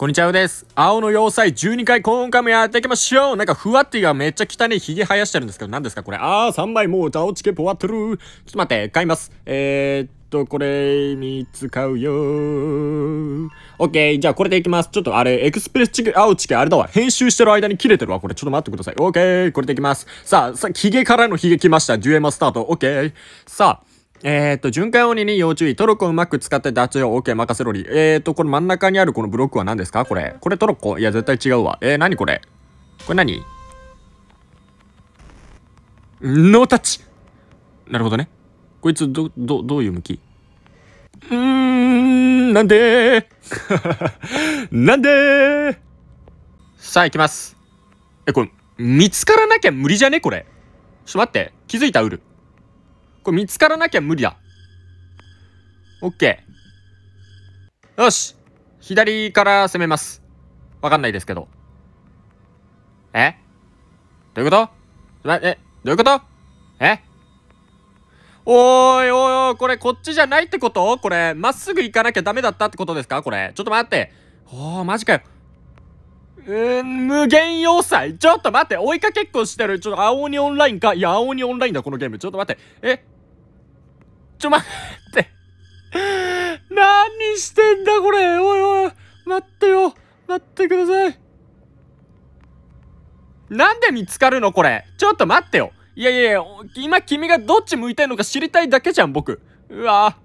こんにちはです。青の要塞12回今回もやっていきましょうなんかふわってがめっちゃ汚いヒゲ生やしてるんですけど、何ですかこれ。あー、3枚もうダオチケポワってる。ちょっと待って、買います。えー、っと、これ、3つ買うよー。オッケー、じゃあこれでいきます。ちょっとあれ、エクスプレスチケ、青チケ、あれだわ。編集してる間に切れてるわ。これ、ちょっと待ってください。オッケー、これでいきます。さあ、さ、ヒゲからのヒゲ来ました。デュエマスタート。オッケー。さあ、えっ、ー、と、巡回鬼に要注意。トロッコうまく使って脱用。OK、任せろり。えっ、ー、と、この真ん中にあるこのブロックは何ですかこれ。これトロッコいや、絶対違うわ。えー、何これこれ何ノータッチなるほどね。こいつ、ど、ど、どういう向きうーん、なんで なんでさあ、行きます。え、これ、見つからなきゃ無理じゃねこれ。ちょっと待って。気づいたウル。これ見つからなきゃ無理だ。OK。よし。左から攻めます。わかんないですけど。えどういうことえ、どういうことえおーいおいおい、これこっちじゃないってことこれ、まっすぐ行かなきゃダメだったってことですかこれ。ちょっと待って。おー、マジかよ。うん、無限要塞ちょっと待って追いかけっこしてるちょっと青鬼オンラインかいや、青鬼オンラインだ、このゲーム。ちょっと待って。えちょ、待って。何してんだ、これおいおい待ってよ待ってくださいなんで見つかるのこれ。ちょっと待ってよ。いやいやいや、今君がどっち向いていのか知りたいだけじゃん、僕。うわ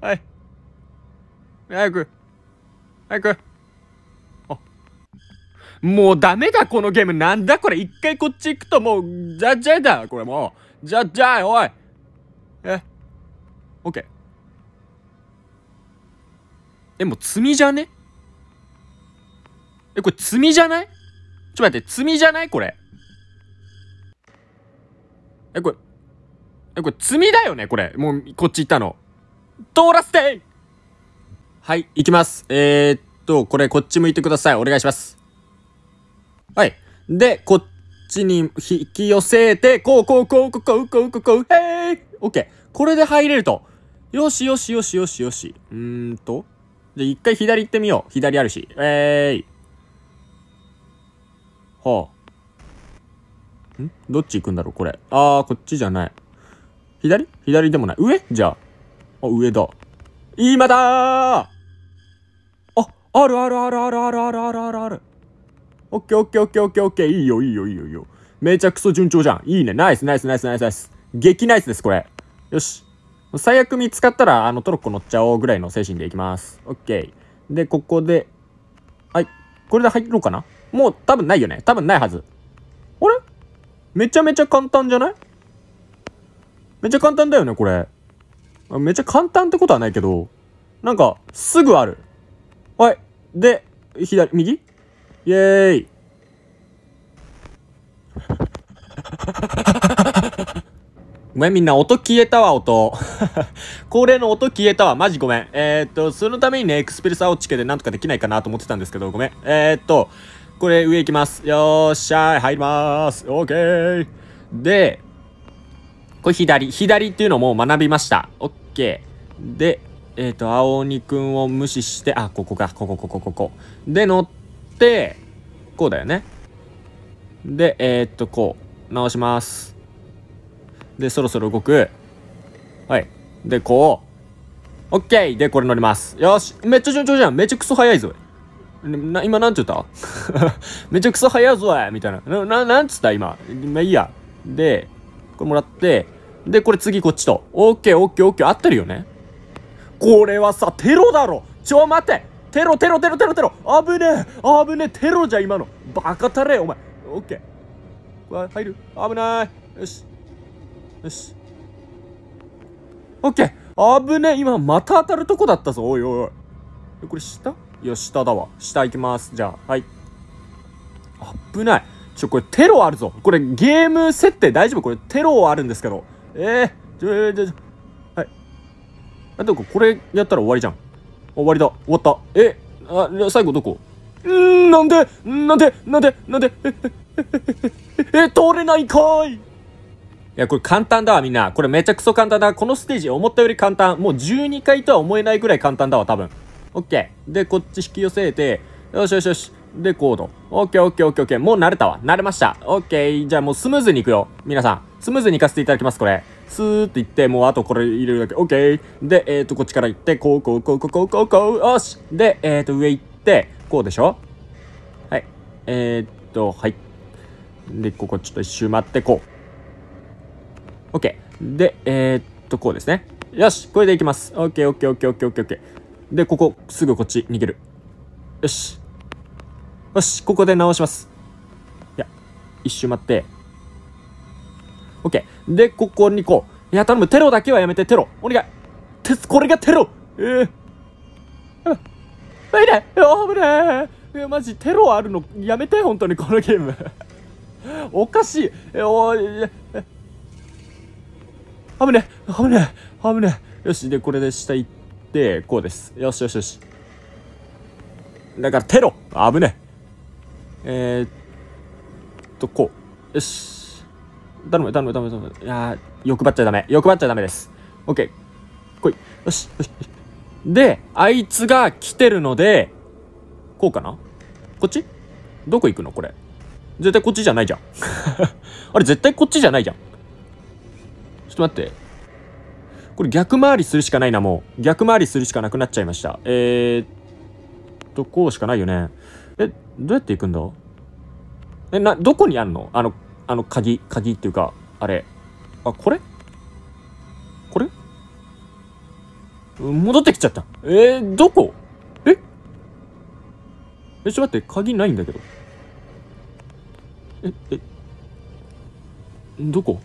ぁ。はい。早く。早く。もうダメだ、このゲーム。なんだこれ。一回こっち行くともう、じゃじゃだ。これもう。じゃじゃい、おい。え。オッケー。え、もう罪じゃねえ、これ罪じゃないちょっと待って、罪じゃないこれ。え、これ。え、これ罪だよねこれ。もう、こっち行ったの。通らせてはい、行きます。えー、っと、これこっち向いてください。お願いします。はい。で、こっちに引き寄せて、こうこうこうこうこうこうこうへいオッケー。これで入れると。よしよしよしよしよし。うーんと。じゃ、一回左行ってみよう。左あるし。えーい。はあ。んどっち行くんだろうこれ。あー、こっちじゃない。左左でもない。上じゃあ。あ、上だ。今だーあ、あるあるあるあるあるあるあるある。オッケーオッケーオッケーオッケーオッケー。いいよいいよいいよいいよ。めちゃくそ順調じゃん。いいね。ナイスナイスナイスナイスナイス。激ナイスです、これ。よし。最悪見つかったら、あの、トロッコ乗っちゃおうぐらいの精神でいきます。オッケー。で、ここで、はい。これで入ろうかな。もう多分ないよね。多分ないはず。あれめちゃめちゃ簡単じゃないめちゃ簡単だよね、これ。めちゃ簡単ってことはないけど、なんか、すぐある。はい。で、左、右イエーイ ごめんみんな音消えたわ音 恒例の音消えたわマジごめんえー、っとそのためにねエクスペルスアオチケでなんとかできないかなと思ってたんですけどごめんえー、っとこれ上行きますよっしゃー入りますオーケーでこれ左左っていうのも学びましたオッケーでえっ、と青鬼くんを無視してあここかここここここで乗って、こうだよね。で、えー、っと、こう。直します。で、そろそろ動く。はい。で、こう。オッケーで、これ乗ります。よしめっちゃ順調じゃんめっちゃクソ早いぞ。な、今なん言った めちゃくそ早いぞみたいな。な、ななんつった今。まあいいや。で、これもらって、で、これ次こっちと。オッケーオッケーオッケー合ってるよねこれはさ、テロだろちょ、待てテロテロテロテロテロ危ねえ危ねえテロじゃ今のバカたれお前オッケーこわ入る危ないよしよしオッケー危ねえ今また当たるとこだったぞおいおいおいこれ下いや下だわ下行きますじゃあはい危ないちょこれテロあるぞこれゲーム設定大丈夫これテロあるんですけどええー、じゃじゃじはいあとこれやったら終わりじゃん終わりだ終わったえあ最後どこんなんでなんでなんでなんでえ通れないかいいやこれ簡単だわみんなこれめちゃくそ簡単だこのステージ思ったより簡単もう12回とは思えないぐらい簡単だわ多分オッケーでこっち引き寄せてよしよしよしでコードオッケーオッケーオッケーオッケーもう慣れたわ慣れましたオッケーじゃあもうスムーズにいくよ皆さんスムーズにいかせていただきますこれスーって言って、もうあとこれ入れるだけ。オッケーで、えっ、ー、と、こっちから行って、こう、こう、こう、こう、こう、こう、こう、よしで、えっ、ー、と、上行って、こうでしょはい。えっ、ー、と、はい。で、ここちょっと一周回って、こう。オッケーで、えっと、こうですね。よしこれでいきます。オッケーオッケーオッケーオッケーオッケーオッケー。で、ここ、すぐこっち逃げる。よし。よし、ここで直します。いや、一周待って。オッケー。で、ここにこう。いや、頼む。テロだけはやめて、テロ。お願い。てこれがテロえー、あ、危ない危ないいや、マジ、テロあるの、やめて、本当に、このゲーム。おかしい。え、おい、え、危ね危ね危ねよし、で、これで下行って、こうです。よしよしよし。だから、テロ危ねえー、っと、こう。よし。頼む、頼む、頼む、頼む。いや欲張っちゃダメ。欲張っちゃダメです。オッケー。来い。よし、よし。で、あいつが来てるので、こうかなこっちどこ行くのこれ。絶対こっちじゃないじゃん。あれ、絶対こっちじゃないじゃん。ちょっと待って。これ逆回りするしかないな、もう。逆回りするしかなくなっちゃいました。えー、っと、こうしかないよね。え、どうやって行くんだえ、な、どこにあんのあの、あの鍵鍵っていうかあれあこれこれ戻ってきちゃったえー、どこええちょっと待って鍵ないんだけどええどこ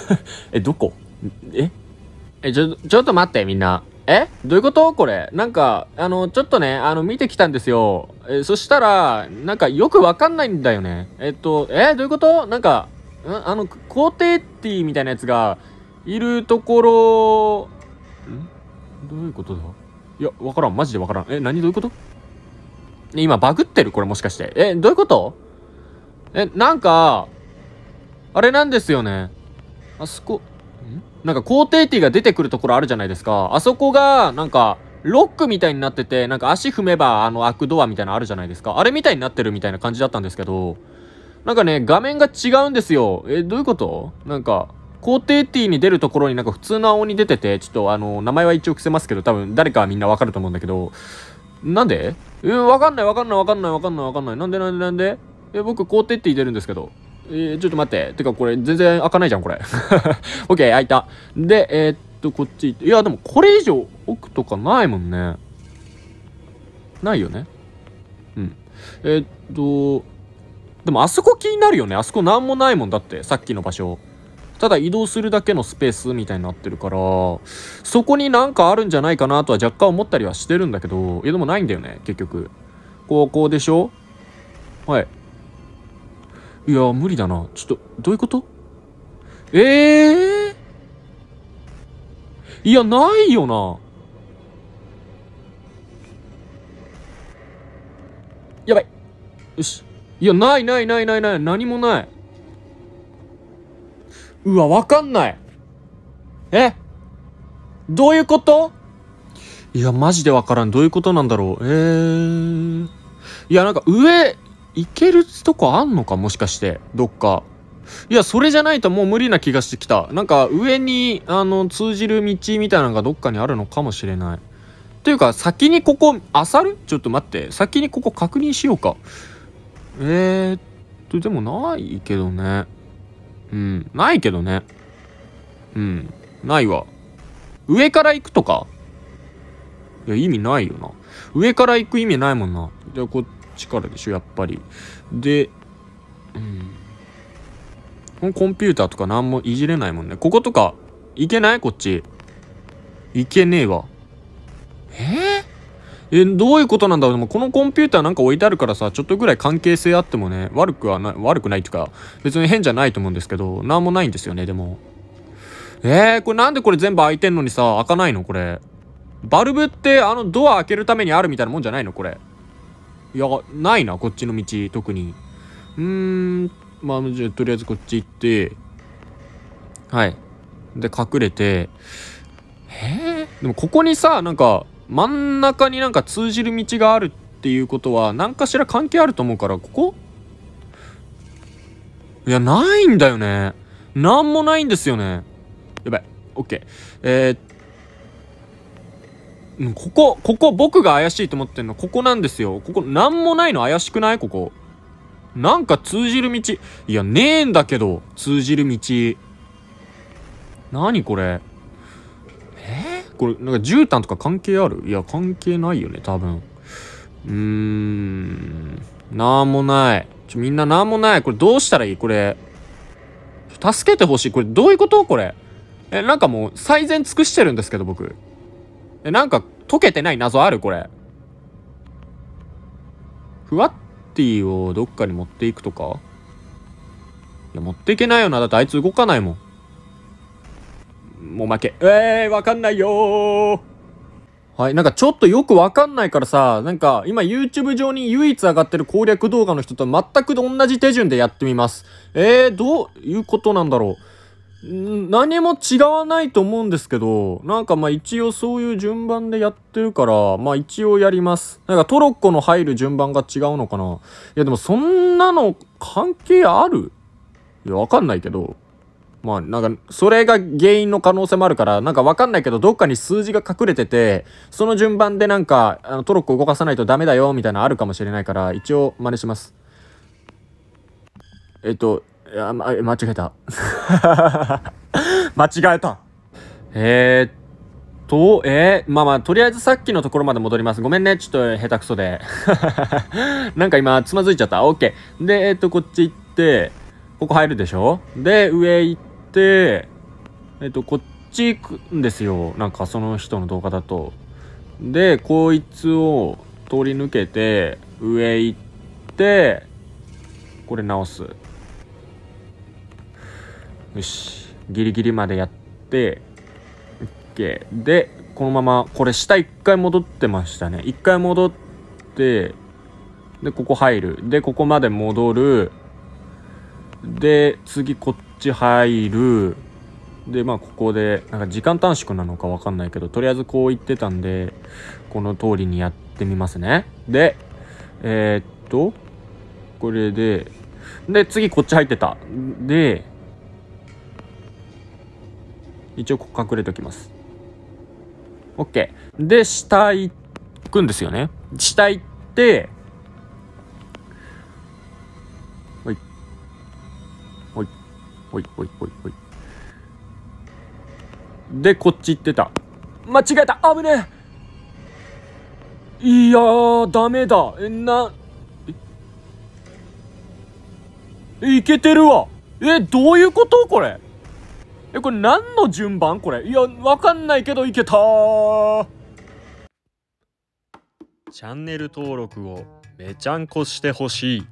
えどこええちょちょっと待ってみんなえどういうことこれ。なんか、あの、ちょっとね、あの、見てきたんですよ。え、そしたら、なんか、よくわかんないんだよね。えっと、えどういうことなんか、んあの、皇帝ティみたいなやつが、いるところ、んどういうことだいや、わからん。マジでわからん。え、何どういうこと今、バグってるこれもしかして。え、どういうことえ、なんか、あれなんですよね。あそこ、なんか高低 t が出てくるところあるじゃないですか。あそこが、なんか、ロックみたいになってて、なんか足踏めば、あの、開くドアみたいなのあるじゃないですか。あれみたいになってるみたいな感じだったんですけど、なんかね、画面が違うんですよ。え、どういうことなんか、コーティに出るところになんか普通の青に出てて、ちょっとあの、名前は一応伏せますけど、多分誰かはみんなわかると思うんだけど、なんでうん、わかんないわかんないわかんないわかんないわかんない。なんでなんでなんでえ、僕皇帝テティ出るんですけど。えー、ちょっと待って。てか、これ、全然開かないじゃん、これ。オッケー、開いた。で、えー、っと、こっち行って。いや、でも、これ以上奥とかないもんね。ないよね。うん。えー、っと、でも、あそこ気になるよね。あそこなんもないもんだって、さっきの場所。ただ移動するだけのスペースみたいになってるから、そこになんかあるんじゃないかなとは若干思ったりはしてるんだけど、いやでもないんだよね、結局。ここでしょはい。いや、無理だな。ちょっと、どういうことええー、いや、ないよな。やばい。よし。いや、ないないないないない。何もない。うわ、わかんない。えどういうこといや、マジでわからん。どういうことなんだろう。ええー、いや、なんか上、行けるとこあんのかもしかして、どっか。いや、それじゃないともう無理な気がしてきた。なんか上に、あの、通じる道みたいなのがどっかにあるのかもしれない。というか、先にここ、あさるちょっと待って。先にここ確認しようか。えー、っと、でもないけどね。うん、ないけどね。うん、ないわ。上から行くとかいや、意味ないよな。上から行く意味ないもんな。じゃあ、こっ力でしょやっぱりでうんこのコンピューターとか何もいじれないもんねこことかいけないこっちいけねえわえー、えどういうことなんだろうでもこのコンピューターなんか置いてあるからさちょっとぐらい関係性あってもね悪くはない悪くないっていうか別に変じゃないと思うんですけど何もないんですよねでもえー、これなんでこれ全部開いてんのにさ開かないのこれバルブってあのドア開けるためにあるみたいなもんじゃないのこれいやないなこっちの道特にうーんまあじゃとりあえずこっち行ってはいで隠れてへえでもここにさなんか真ん中になんか通じる道があるっていうことは何かしら関係あると思うからここいやないんだよねなんもないんですよねやばいオッケーえー、っうん、ここ、ここ僕が怪しいと思ってんの、ここなんですよ。ここ、なんもないの怪しくないここ。なんか通じる道。いや、ねえんだけど、通じる道。なにこれ。えー、これ、なんか絨毯とか関係あるいや、関係ないよね、多分。うーん、なんもない。ちょ、みんななんもない。これどうしたらいいこれ。助けてほしい。これどういうことこれ。え、なんかもう最善尽くしてるんですけど、僕。え、なんか、溶けてない謎あるこれ。ふわっティをどっかに持っていくとかいや、持っていけないよな。だってあいつ動かないもん。もう負け。えー、わかんないよはい、なんかちょっとよくわかんないからさ、なんか今 YouTube 上に唯一上がってる攻略動画の人と全く同じ手順でやってみます。えー、どういうことなんだろう。何も違わないと思うんですけど、なんかまあ一応そういう順番でやってるから、まあ一応やります。なんかトロッコの入る順番が違うのかないやでもそんなの関係あるいや、わかんないけど。まあなんか、それが原因の可能性もあるから、なんかわかんないけど、どっかに数字が隠れてて、その順番でなんか、あのトロッコ動かさないとダメだよ、みたいなのあるかもしれないから、一応真似します。えっと、いや、ま、間違えた。間違えた。えー、と、えー、まあまあ、とりあえずさっきのところまで戻ります。ごめんね。ちょっと下手くそで。なんか今、つまずいちゃった。OK。で、えっ、と、こっち行って、ここ入るでしょで、上行って、えっ、と、こっち行くんですよ。なんかその人の動画だと。で、こいつを通り抜けて、上行って、これ直す。よしギリギリまでやって OK でこのままこれ下1回戻ってましたね1回戻ってでここ入るでここまで戻るで次こっち入るでまあここでなんか時間短縮なのか分かんないけどとりあえずこう言ってたんでこの通りにやってみますねでえー、っとこれでで次こっち入ってたで一応ここ隠れておきます。OK。で、下行くんですよね。下行って、ほい。ほい。ほい、ほい、ほい、ほい。で、こっち行ってた。間違えた危ねえいやー、ダメだ。え、な、え、いけてるわ。え、どういうことこれ。え、これ何の順番これ。いや、わかんないけどいけたチャンネル登録をめちゃんこしてほしい。